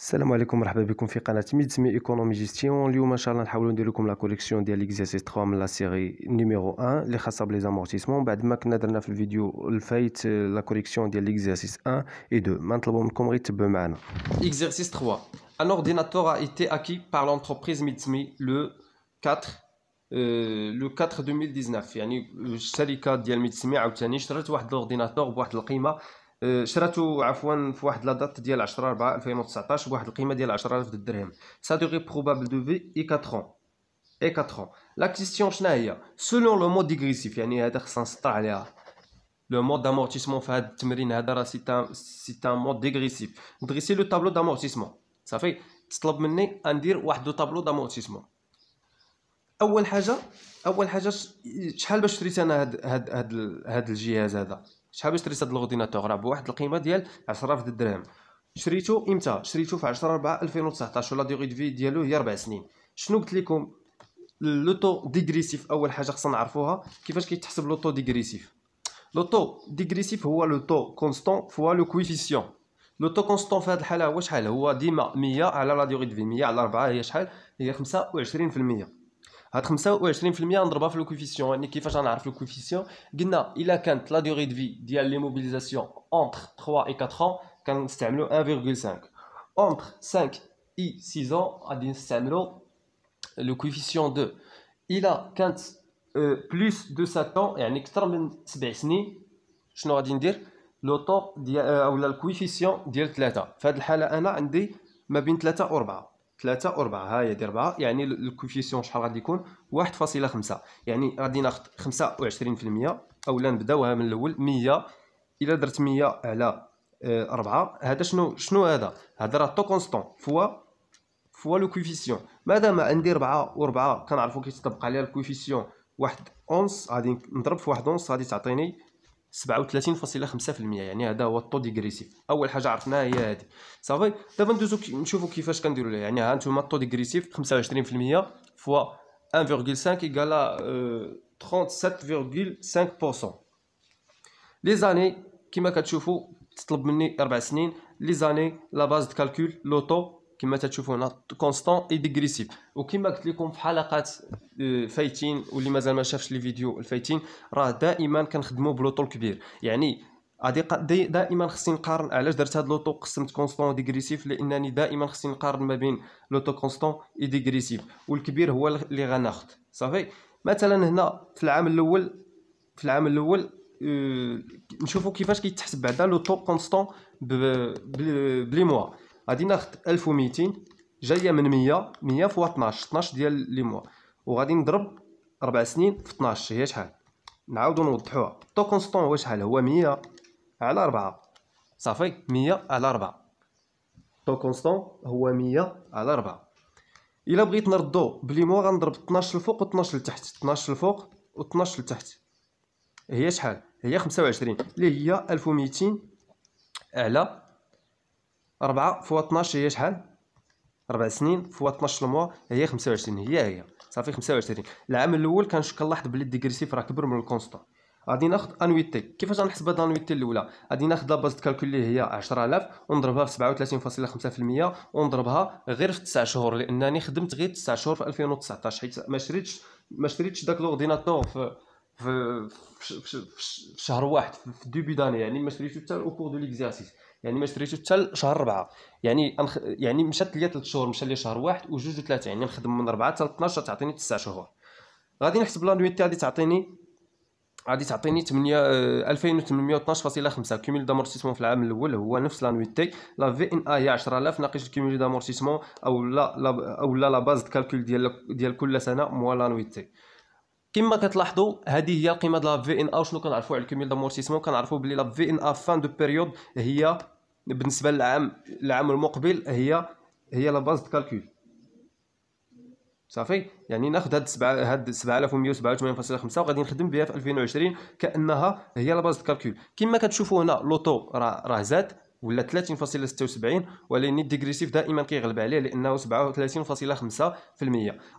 السلام عليكم مرحبا بكم في قناه ميدز مي ايكونومي جيستيون اليوم ان شاء الله نحاولوا ندير لكم لا كوليكسيون ديال ليكزيرسيس 3 من لا سيري نيميرو 1 اللي خاصه بلي زامورتيسمون بعد ما كنا درنا في الفيديو الفايت آه، لا كوليكسيون ديال ليكزيرسيس 1 اي 2 ما نطلبوا منكم غير تتبعوا معنا ليكزيرسيس 3 اورديناتور ا ايتي اكي بار لونتربريز ميدز مي لو 4 لو 4 2019 يعني الشركه ديال مي عاوتاني اشترت واحد الاورديناتور بواحد القيمه أه، شراتو عفوا في واحد لا دات ديال 10 4 2019 بواحد القيمه ديال 10000 درهم سا دوغي بروبابل دو في اي 4 اي 4 لا كيستيون شنو هي سولون لو مود ديغريسيف يعني هذا خصنا نسطر عليها لو مود دامورتيسمون في هذا التمرين هذا راه سي تان سي تان مود ديغريسيف ندريسي لو طابلو دامورتيسمون صافي تطلب مني ندير واحد لو طابلو دامورتيسمون اول حاجه اول حاجه شحال باش شريت انا هاد هاد, هاد الجهاز هذا شحال باش شريت هاد لورديناتور راه بواحد القيمه ديال 10000 درهم شريته امتى شريته في 10 4 2019 ولا ديغي دفي ديالو هي 4 سنين شنو قلت لكم لوطو ديغريسيف اول حاجه خصنا نعرفوها كيفاش كيتحسب لوطو ديغريسيف لوطو ديغريسيف هو لوطو كونستون فوا لو كويفيسيون لوطو كونستون في هذه الحاله هو شحال هو ديما 100 على لا ديغي دفي 100 على 4 هي شحال هي 25% هاد 25% نضربها في الكوفيسيون يعني كيفاش غنعرف الكوفيسيون قلنا الا كانت لا ديوري دو في ديال لي موبيليزاسيون اونتر 3 اي 4 ans كنستعملوا 1.5 اونتر 5 اي 6 ans غادي نستعملو لو كوفيسيون 2 الا كانت بلوس دو 7 ans يعني اكثر من 7 سنين شنو غادي ندير لو طون ديال آه، اولا الكويفيسيون ديال 3 فهاد الحاله انا عندي ما بين 3 و 4 3 و 4 هاهي دي 4 يعني الكوفيسيون شحال غادي يكون 1.5 يعني غادي ناخذ 25% اولا نبداوها من الاول 100 الى درت 100 على 4 آه، هذا شنو شنو هذا هذا راه تو كونستون فوا فوا لو كوفيسيون مادام عندي 4 و4 كنعرفوا كيتطبق عليها الكوفيسيون واحد اونص غادي نضرب في واحد اونص غادي تعطيني 37.5% يعني هذا هو الطو ديغريسيف اول حاجه عرفناها هي هذه صافي دابا ندوزو نشوفو كيفاش كنديرو ليها يعني ها نتوما الطو ديغريسيف 25% فوا 1.5 ايكالا 37.5% لي زاني كما كتشوفو تطلب مني اربع سنين لي زاني لا باز دو كالكول لوطو كما تشوفوا هنا كونستون اي ديغريسيف وكما قلت لكم في حلقات آه، فايتين واللي مازال ما شافش لي فيديو الفايتين راه دائما كنخدموا بلوطو الكبير يعني غادي دائما خصني نقارن علاش درت هاد لوطو قسمت كونستون ديغريسيف لانني دائما خصني نقارن ما بين لوطو كونستون اي ديغريسيف والكبير هو اللي غناخذ صافي مثلا هنا في العام الاول في العام الاول آه، نشوفوا كيفاش كيتحسب بعدا لوطو كونستون بلي موا غادي ناخد ألف وميتين جاية من مية مية فوا طناش طناش ديال لي موا وغادي نضرب ربع سنين في طناش هي شحال نعاودو نوضحوها طو كونستون هو شحال هو مية على ربعة صافي مية على ربعة طو كونستون هو مية على ربعة إلا بغيت نردو بلي موا غنضرب طناش الفوق وطناش لتحت طناش الفوق وطناش لتحت هي شحال هي خمسة وعشرين لي هي ألف وميتين على ربعة فوا 12 هي شحال ربع سنين فوا 12 الموا هي 25 هي هي صافي 25 العام الاول كان كنلاحظ بلي الديغريسيف راه كبر من الكونستون غادي ناخد انويتي كيفاش غنحسب هاد انويتي الاولى غادي ناخد لاباز باز كالكول اللي هي 10000 ونضربها في 37.5% ونضربها غير في 9 شهور لانني خدمت غير 9 شهور في 2019 حيت ما شريتش ما شريتش داك لورديناتور في في في, في, في, في شهر واحد في دوبي داني يعني ما شريتو حتى او كور دو ليكزارسيس يعني ما شريتو حتى شهر 4 يعني أنخ... يعني مشات ليا 3 شهور مشى ليا شهر واحد وجوج وثلاثه يعني نخدم من 4 حتى 12 تعطيني 9 شهور غادي نحسب لانويتي غادي تعطيني غادي تعطيني 8 2812.5 كيمول دامورتيسمون في العام الاول هو نفس لانويتي لا في ان اي 10000 ناقص الكيمول دامورتيسمون او لا او لا لا باز الكالكول ديال ديال كل سنه موا لانويتي كما كتلاحظوا هذه هي القيمه ديال في ان ا شنو كنعرفوا على الكوميل دامورتيسمون كنعرفوا بلي لا في ان ا فان دو بيريود هي بالنسبه للعام العام المقبل هي هي لا باز دو كالكول صافي يعني ناخذ هاد 7 هاد 7187.5 وغادي نخدم بها في 2020 كانها هي لا باز دو كالكول كما كتشوفوا هنا لوطو راه راه زاد ولا 30.76 ولكن ديغريسيف دائما كيغلب عليه لانه 37.5%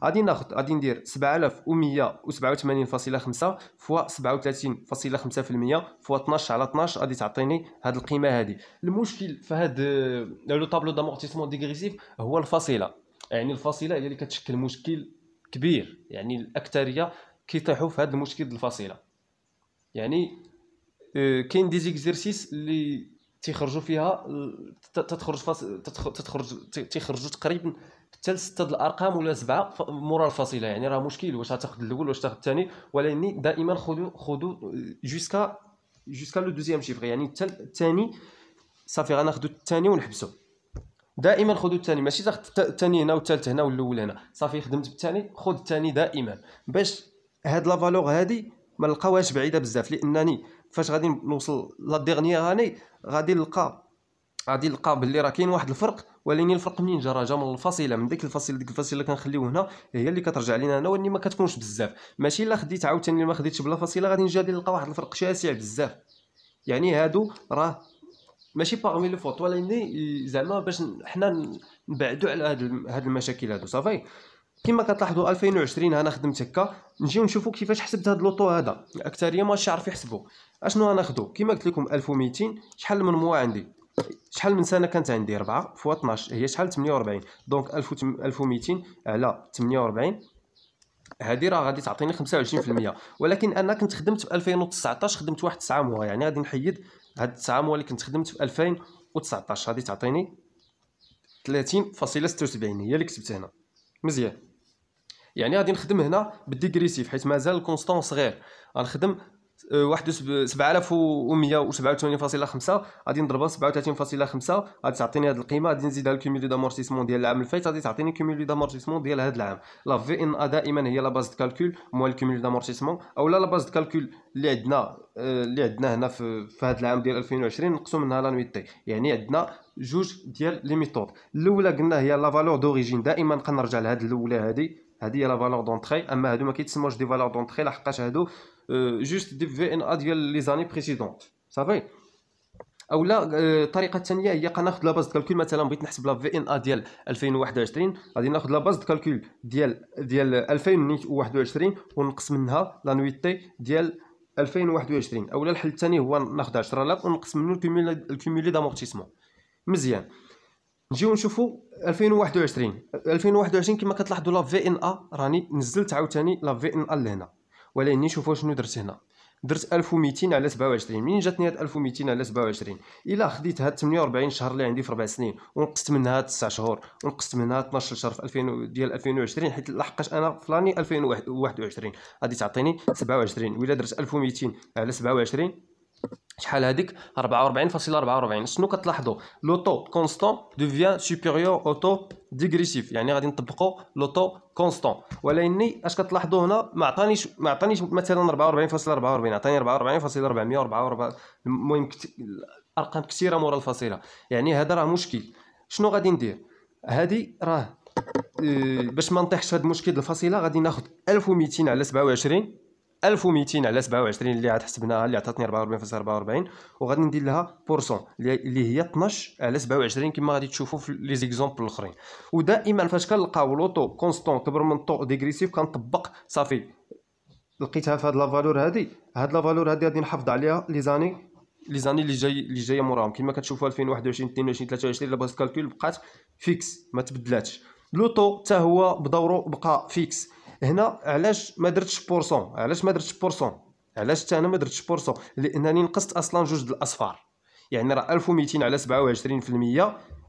غادي ناخذ غادي ندير 7187.5 فوا 37.5% فوا 12 على 12 غادي تعطيني هاد القيمه هادي المشكل في هاد لو طابلو دامورتيسمون ديغريسيف هو الفاصله يعني الفاصله هي اللي كتشكل مشكل كبير يعني الاكثريه كيطيحوا في هاد المشكل الفاصله يعني آه، كاين دي اللي تيخرجوا فيها تتخرج فاس... تتخرج تيخرجوا تقريبا حتى لسته الارقام ولا سبعه مورا الفاصله يعني راه مشكل واش غتاخذ الاول واش تاخذ الثاني ولكن دائما خذوا خذوا جوسكا جوسكا لو دوزيام شيفر يعني حتى الثاني صافي غناخذوا الثاني ونحبسوا دائما خذوا الثاني ماشي تاخذ الثاني هنا والثالث هنا والاول هنا صافي خدمت بالثاني خذ الثاني دائما باش هاد لا فالور هادي ما نلقاوهاش بعيده بزاف لانني فاش غادي نوصل لا ديغنيير اني غادي نلقى غادي نلقى باللي راه كاين واحد الفرق ولكن الفرق منين جا راه جا من الفصيله من ديك الفصيله ديك الفصيله كنخليو هنا هي اللي كترجع لينا هنا واني ما كتكونش بزاف ماشي الا خديت عاوتاني ما خديتش بلا فصيله غادي نجي غادي نلقى واحد الفرق شاسع بزاف يعني هادو راه ماشي باغمي لو فوت ولكن زعما باش حنا نبعدو على هاد المشاكل هادو صافي كما كتلاحظوا 2020 انا خدمت هكا نجيو نشوفوا كيفاش حسبت هذا لوطو هذا الاكثريه ماشي عارف يحسبوا اشنو غناخذوا كما قلت لكم 1200 شحال من مو عندي شحال من سنه كانت عندي 4 فوا 12 هي شحال 48 دونك 1200 على 48 هذه راه غادي تعطيني 25% ولكن انا كنت خدمت في 2019 خدمت واحد 9 موا يعني غادي نحيد هاد 9 موا اللي كنت خدمت في 2019 غادي تعطيني 30.76 هي اللي كتبت هنا مزيان يعني غادي نخدم هنا بالديغريسيف حيت مازال الكونستون صغير غنخدم آه، واحد 7187.5 غادي نضربها 37.5 غادي تعطيني هاد القيمه غادي نزيدها الكوميلي دامورتيسمون ديال العام الفايت غادي تعطيني كيمولي دامورتيسمون ديال هاد العام لا في ان ا دائما هي لا باز كالكول موال الكوميلي دامورتيسمون اولا لا باز كالكول اللي عندنا آه، اللي عندنا هنا في, في هذا العام ديال 2020 نقسم منها لا نويتي يعني عندنا جوج ديال لي ميثود الاولى قلنا هي لا فالور دوريجين دائما كنرجع لهذه الاولى هادي هذه هي لا فالور دونتري اما هادو ما كيتسموش دي فالور دونتري لحقاش هادو جوست آه، دي في ان ا ديال لي زاني بريسيدونت صافي اولا الطريقه الثانيه هي كناخذ لا باز كالكول مثلا بغيت نحسب لا في ان ا ديال 2021 غادي ناخذ لا باز كالكول ديال ديال 2021 ونقص منها لا نويتي ديال 2021 اولا الحل الثاني هو ناخذ 10000 ونقص منه الكوميلي دامورتيسمون مزيان نجيو نشوفوا 2021 2021 كما كتلاحظوا لا في ان ا راني نزلت عاوتاني لا في ان ا لهنا ولكن شوفوا شنو درت هنا درت 1200 على 27 منين جاتني هاد 1200 على 27 الا خديت هاد 48 شهر اللي عندي في 4 سنين ونقصت منها 9 شهور ونقصت منها 12 شهر في 2000 ديال 2020 حيت لحقاش انا فلاني 2021 غادي تعطيني 27 ولا درت 1200 على 27 شحال هذيك 44.44 شنو كتلاحظوا لو طو كونستون دوفيان سوبيريور او طو ديغريسيف يعني غادي نطبقوا لو طو كونستون ولكني اش كتلاحظوا هنا ما عطانيش ما عطانيش مثلا 44.44 عطاني 44.444 المهم ارقام كثيره مورا الفاصله يعني هذا راه مشكل شنو غادي ندير هذه راه آه، باش ما نطيحش في هذا المشكل الفاصله غادي ناخذ 1200 على 27 1200 على 27 اللي عاد حسبناها اللي عطاتني 44.44 وغادي ندير لها بورسون اللي هي 12 على 27 كما غادي تشوفوا في لي زيكزومبل الاخرين ودائما فاش كنلقاو لوطو كونستون كبر من طو ديغريسيف كنطبق صافي لقيتها في هاد لا فالور هادي هاد لا فالور هادي غادي نحافظ عليها لي زاني لي زاني اللي جاي اللي جايه موراهم كما كتشوفوا 2021 22 23 لا باس كالكول بقات فيكس ما تبدلاتش لوطو حتى هو بدوره بقى فيكس هنا علاش ما درتش بورسون علاش ما درتش بورسون علاش حتى انا ما درتش بورسون لانني نقصت اصلا جوج د الاصفار يعني راه 1200 على 27%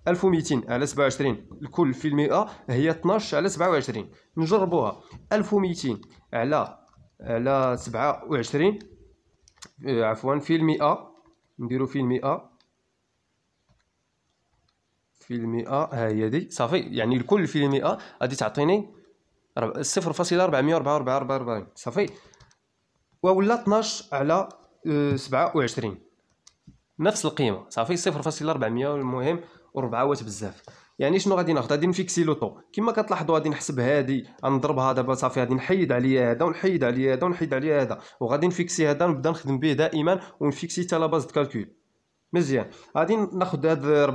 1200 على 27 الكل في المئة هي 12 على 27 نجربوها 1200 على على 27 آه، عفوا في المئة نديرو في المئة في المئة ها هي دي صافي يعني الكل في المئة غادي تعطيني صفر فاصلة ربعمية وربعة وربعة ربعة ربعين صافي ولا 12 على آه، سبعة وعشرين نفس القيمة صافي صفر فاصلة ربعمية المهم وربعة وات بزاف يعني شنو غادي ناخذ غادي نفيكسي لو طو كما كتلاحظوا غادي نحسب هادي نضربها دابا صافي غادي نحيد عليا هذا ونحيد عليا هذا ونحيد عليا هذا وغادي نفيكسي هذا نبدا نخدم به دائما ونفيكسي حتى لا باز دو كالكول مزيان غادي ناخذ هاد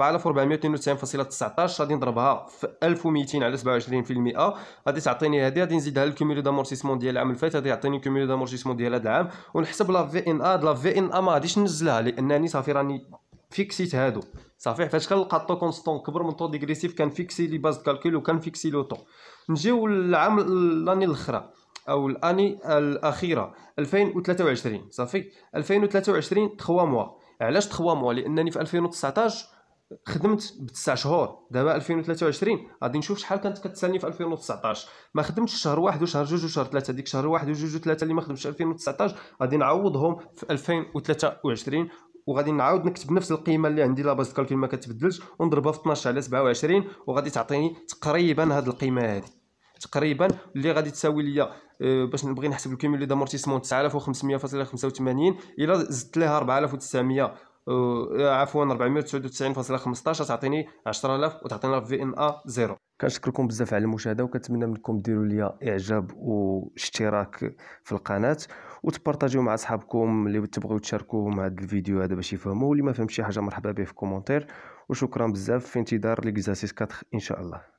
4492.19 غادي نضربها في 1200 على 27% غادي تعطيني هادي غادي نزيدها الكوميلو دامورتيسمون ديال العام اللي غادي يعطيني الكوميلو دامورتيسمون ديال هاد العام ونحسب لا في ان ا لا في ان ا ما غاديش ننزلها لانني صافي راني فيكسيت هادو صافي فاش كنلقى طو كونستون كبر من طو ديغريسيف فيكسي لي باز كالكول وكان فيكسي لو طو نجيو للعام لاني الاخرى او الاني الاخيره 2023 صافي 2023 3 موا علاش 3 موا لانني في 2019 خدمت بتسع شهور دابا 2023 غادي نشوف شحال كانت كتسالني في 2019 ما خدمتش شهر واحد وشهر جوج وشهر ثلاثه ديك شهر واحد وجوج وثلاثه اللي ما خدمتش 2019 غادي نعوضهم في 2023 وغادي نعاود نكتب نفس القيمه اللي عندي لا باس كالكول ما كتبدلش ونضربها في 12 على 27 وغادي تعطيني تقريبا هذه القيمه هذه تقريبا اللي غادي تساوي ليا آه، باش نبغي نحسب الكيمولي دامورتيسمون 9500.85 الى زدت ليها 4900 عفوا 499.15 تعطيني 10000 وتعطينا في ان ا زيرو كنشكركم بزاف على المشاهده وكنتمنى منكم ديروا ليا اعجاب واشتراك في القناه وتبارطاجيو مع اصحابكم اللي تبغيو تشاركوهم هذا الفيديو هذا باش يفهموا واللي ما فهمش شي حاجه مرحبا به في كومونتير وشكرا بزاف في انتظار ليكزاسيس 4 ان شاء الله